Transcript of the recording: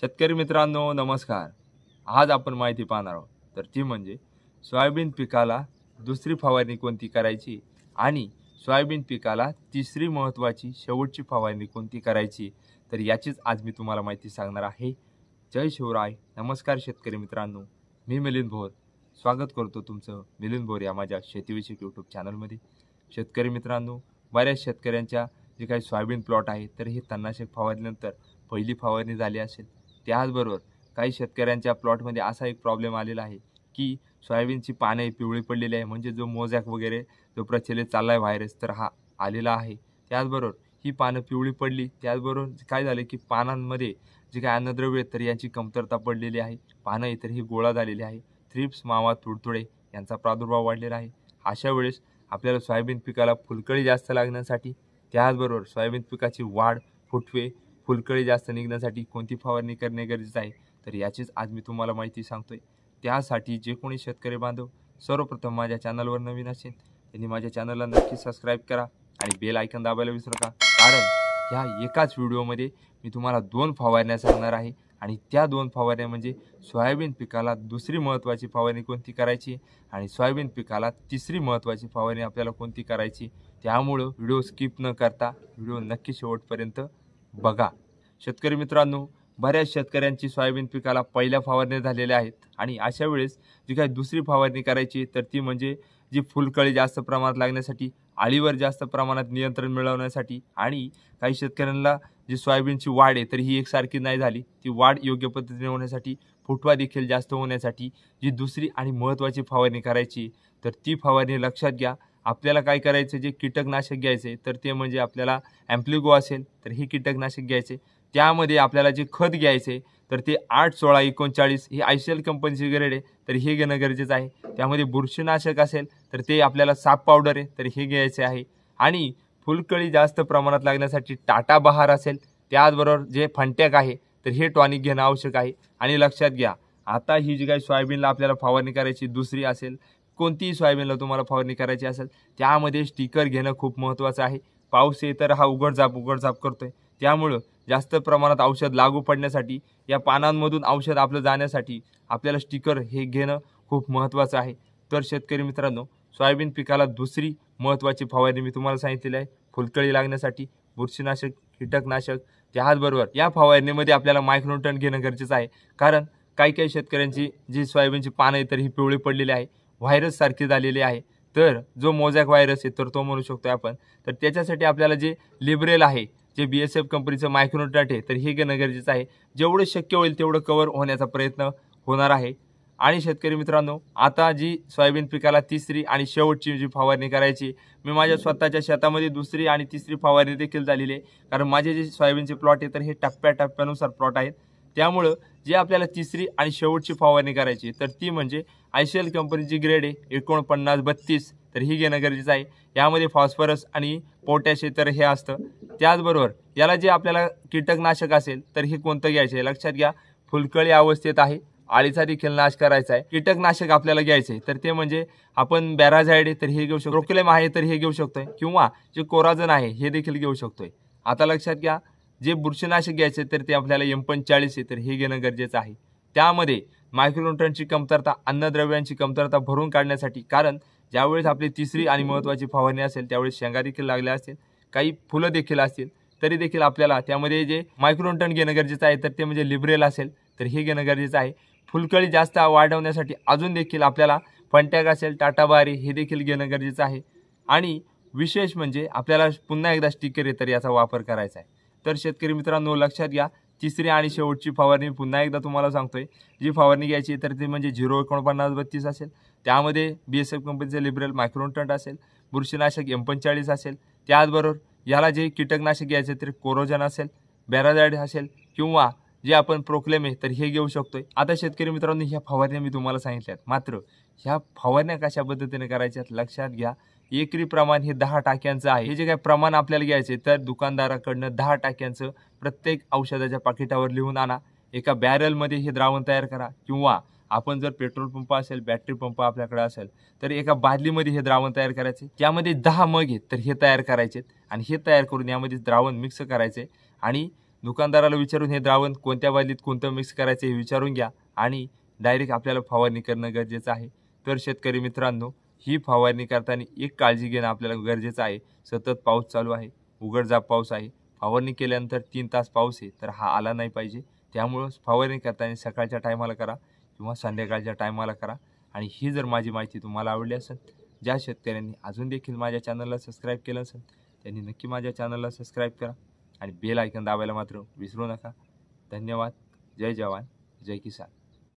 शेतकरी मित्रांनो नमस्कार आज आपण माहिती पाहणार आहोत तर ती म्हणजे सोयाबीन पिकाला दुसरी फवारणी कोणती करायची आणि सोयाबीन पिकाला तिसरी महत्त्वाची शेवटची फवारणी कोणती करायची तर याचीच आज मी तुम्हाला माहिती सांगणार आहे जय शिवराय नमस्कार शेतकरी मित्रांनो मी मिलिंद भोर स्वागत करतो तुमचं मिलिंद भोर या माझ्या शेतीविषयक यूट्यूब चॅनलमध्ये शेतकरी मित्रांनो बऱ्याच शेतकऱ्यांच्या जे काही सोयाबीन प्लॉट आहे तर हे तन्नाशक फवारल्यानंतर पहिली फवारणी झाली असेल त्याचबरोबर काही शेतकऱ्यांच्या प्लॉटमध्ये असा एक प्रॉब्लेम आलेला आहे की सोयाबीनची पाने पिवळी पडलेली आहे म्हणजे जो मोजॅक वगैरे जो प्रचलित चालला आहे व्हायरस तर हा आलेला आहे त्याचबरोबर ही पानं पिवळी पडली त्याचबरोबर काय झालं की पानांमध्ये जे काय अन्नद्रव्य तर यांची कमतरता पडलेली आहे पानं इतर ही गोळा झालेली आहे थ्रिप्स मावा तुडतुडे यांचा प्रादुर्भाव वाढलेला आहे अशा वेळेस आपल्याला सोयाबीन पिकाला फुलकळी जास्त लागण्यासाठी त्याचबरोबर सोयाबीन पिकाची वाढ फुटवे फुलकळी जास्त निघण्यासाठी कोणती फवारणी करणे गरजेचं आहे तर याचीच आज मी तुम्हाला माहिती सांगतोय त्यासाठी जे कोणी शेतकरी बांधव सर्वप्रथम माझ्या चॅनलवर नवीन असेल त्यांनी माझ्या चॅनलला नक्की सबस्क्राईब करा आणि बेल आयकन दाबायला विसरू का कारण ह्या एकाच व्हिडिओमध्ये मी तुम्हाला दोन फवारण्या सांगणार आहे आणि त्या दोन फवारण्या म्हणजे सोयाबीन पिकाला दुसरी महत्त्वाची फवारणी कोणती करायची आणि सोयाबीन पिकाला तिसरी महत्त्वाची फवारणी आपल्याला कोणती करायची त्यामुळं व्हिडिओ स्किप न करता व्हिडिओ नक्की शेवटपर्यंत बघा शेतकरी मित्रांनो बऱ्याच शेतकऱ्यांची सोयाबीन पिकाला पहिल्या फवारणी झालेल्या आहेत आणि अशा वेळेस जी काही दुसरी फवारणी करायची तर ती म्हणजे जी फुलकळी जास्त प्रमाणात लागण्यासाठी आळीवर जास्त प्रमाणात नियंत्रण मिळवण्यासाठी आणि काही शेतकऱ्यांना जी सोयाबीनची वाढ आहे तर ही एकसारखी नाही झाली ती वाढ योग्य पद्धतीने होण्यासाठी फुटवा देखील जास्त होण्यासाठी जी दुसरी आणि महत्त्वाची फवारणी करायची तर ती फवारणी लक्षात घ्या आपल्याला काय करायचं जे कीटकनाशक घ्यायचे तर ते म्हणजे आपल्याला ॲम्प्लिगो असेल तर हे कीटकनाशक घ्यायचे त्यामध्ये आपल्याला जे खत घ्यायचे आहे तर ते आठ सोळा एकोणचाळीस ही आय सी एल कंपनीची ग्रेड आहे तर हे घेणं गरजेचं आहे त्यामध्ये बुरशीनाशक असेल तर ते आपल्याला साप पावडर आहे तर हे घ्यायचे आहे आणि फुलकळी जास्त प्रमाणात लागण्यासाठी टाटा बहार असेल त्याचबरोबर जे फंटॅक आहे तर हे टॉनिक घेणं आवश्यक आहे आणि लक्षात घ्या आता ही जी काही सोयाबीनला आपल्याला फवारणी करायची दुसरी असेल कोणतीही सोयाबीनला तुम्हाला फवारणी करायची असेल त्यामध्ये स्टिकर घेणं खूप महत्त्वाचं आहे पाऊस आहे तर हा उघडझाप करतो आहे त्यामुळं जास्त प्रमाणात औषध लागू पडण्यासाठी या पानांमधून औषध आपलं जाण्यासाठी आपल्याला स्टिकर हे घेणं खूप महत्त्वाचं आहे तर शेतकरी मित्रांनो सोयाबीन पिकाला दुसरी महत्त्वाची फवारणी मी तुम्हाला सांगितलेली आहे फुलकळी लागण्यासाठी बुरशीनाशक कीटकनाशक त्याचबरोबर या फवारणीमध्ये आपल्याला मायक्रोटन घेणं गरजेचं आहे कारण काही काही शेतकऱ्यांची जी सोयाबीनची पानं आहे तर ही पिवळी पडलेली आहे व्हायरस सारखी झालेली आहे तर जो मोजॅक व्हायरस आहे तर तो म्हणू शकतो आपण तर त्याच्यासाठी आपल्याला जे लिबरेल आहे जे बी एस एफ कंपनीचं मायक्रोनट आहे तर हे घेणं गरजेचं आहे जेवढं शक्य होईल तेवढं कवर होण्याचा प्रयत्न होणार आहे आणि शेतकरी मित्रांनो आता जी सोयाबीन पिकाला तिसरी आणि शेवटची जी फवारणी करायची मी माझ्या स्वतःच्या शेतामध्ये दुसरी आणि तिसरी फवारणी देखील झालेली आहे कारण माझे जे सोयाबीनचे प्लॉट आहे तर हे टप्प्याटप्प्यानुसार प्लॉट आहेत त्यामुळं जे आपल्याला तिसरी आणि शेवटची फवारणी करायची तर ती म्हणजे आय सी एल कंपनीची ग्रेड आहे एकोणपन्नास बत्तीस तर ही घेणं गरजेचं आहे यामध्ये फॉस्फरस आणि पोटॅश तर हे असतं त्याचबरोबर याला जे आपल्याला कीटकनाशक असेल तर हे कोणतं घ्यायचं आहे लक्षात घ्या फुलकळी अवस्थेत आहे आळीचा देखील नाश करायचा आहे कीटकनाशक आपल्याला घ्यायचं आहे तर ते म्हणजे आपण बॅराझाईड तर हे घेऊ शकतो रोकलेम आहे तर हे घेऊ शकतोय किंवा जे कोराजन आहे हे देखील घेऊ शकतोय आता लक्षात घ्या जे बुरशीनाशक घ्यायचे तर ते आपल्याला एम पंचाळीस आहे तर हे घेणं गरजेचं आहे त्यामध्ये मायक्रोन्यूट्रनची कमतरता अन्नद्रव्यांची कमतरता भरून काढण्यासाठी कारण ज्यावेळेस आपली तिसरी आणि महत्त्वाची फवारणी असेल त्यावेळेस शेंगा देखील लागल्या असतील काही फुलं देखील असतील तरी देखील आपल्याला त्यामध्ये जे मायक्रोन घेणं गरजेचं आहे तर ते म्हणजे लिबरेल असेल तर हे घेणं गरजेचं आहे फुलकळी जास्त वाढवण्यासाठी अजून देखील आपल्याला फंटॅग असेल टाटा बारी हे देखील घेणं गरजेचं आहे आणि विशेष म्हणजे आपल्याला पुन्हा एकदा स्टिकर तर याचा वापर करायचा आहे तर शेतकरी मित्रांनो लक्षात घ्या तिसरी आणि शेवटची फवारणी पुन्हा एकदा तुम्हाला सांगतोय जी फवारणी घ्यायची तर ती म्हणजे झिरो एकोणपन्नास बत्तीस असेल त्यामध्ये बी एस एफ कंपनीचं लिबरल मायक्रोनटंट असेल बुरशीनाशक एम असेल त्याचबरोबर याला जे कीटकनाशक घ्यायचे तर कोरोजन असेल बॅराझाईड असेल किंवा जे आपण प्रोक्लेम आहे तर हे घेऊ शकतो आहे आता शेतकरी मित्रांनो ह्या फवारण्या मी तुम्हाला सांगितल्यात मात्र ह्या फवारण्या कशा पद्धतीने करायच्यात लक्षात घ्या एकरी प्रमाण हे दहा टाक्यांचं आहे हे जे काही प्रमाण आपल्याला घ्यायचे तर दुकानदाराकडनं दहा टाक्यांचं प्रत्येक औषधाच्या पाकिटावर लिहून आणा एका बॅरलमध्ये हे द्रावण तयार करा किंवा आपण जर पेट्रोल पंप असेल बॅटरी पंप आपल्याकडे असेल तर एका बादलीमध्ये हे द्रावण तयार करायचे त्यामध्ये दहा मग आहेत तर हे तयार करायचे आणि हे तयार करून यामध्ये द्रावण मिक्स करायचे आणि दुकानदाराला विचारून हे द्रावण कोणत्या बादलीत कोणतं मिक्स करायचं हे विचारून घ्या आणि डायरेक्ट आपल्याला फवारणी करणं गरजेचं आहे तर शेतकरी मित्रांनो ही फवारणी करताना एक काळजी घेणं आपल्याला गरजेचं आहे सतत पाऊस चालू आहे उघडजाप पाऊस आहे फवारणी केल्यानंतर तीन तास पाऊस आहे तर हा आला नाही पाहिजे त्यामुळं फवारणी करताना सकाळच्या टायमाला करा किंवा संध्याकाळच्या टायमाला करा आणि ही जर माझी माहिती तुम्हाला आवडली असेल ज्या शेतकऱ्यांनी अजून देखील माझ्या चॅनलला सबस्क्राईब केलं असेल त्यांनी नक्की माझ्या चॅनलला सबस्क्राईब करा आणि बेल आयकन दाबायला मात्र विसरू नका धन्यवाद जय जवान जय किसान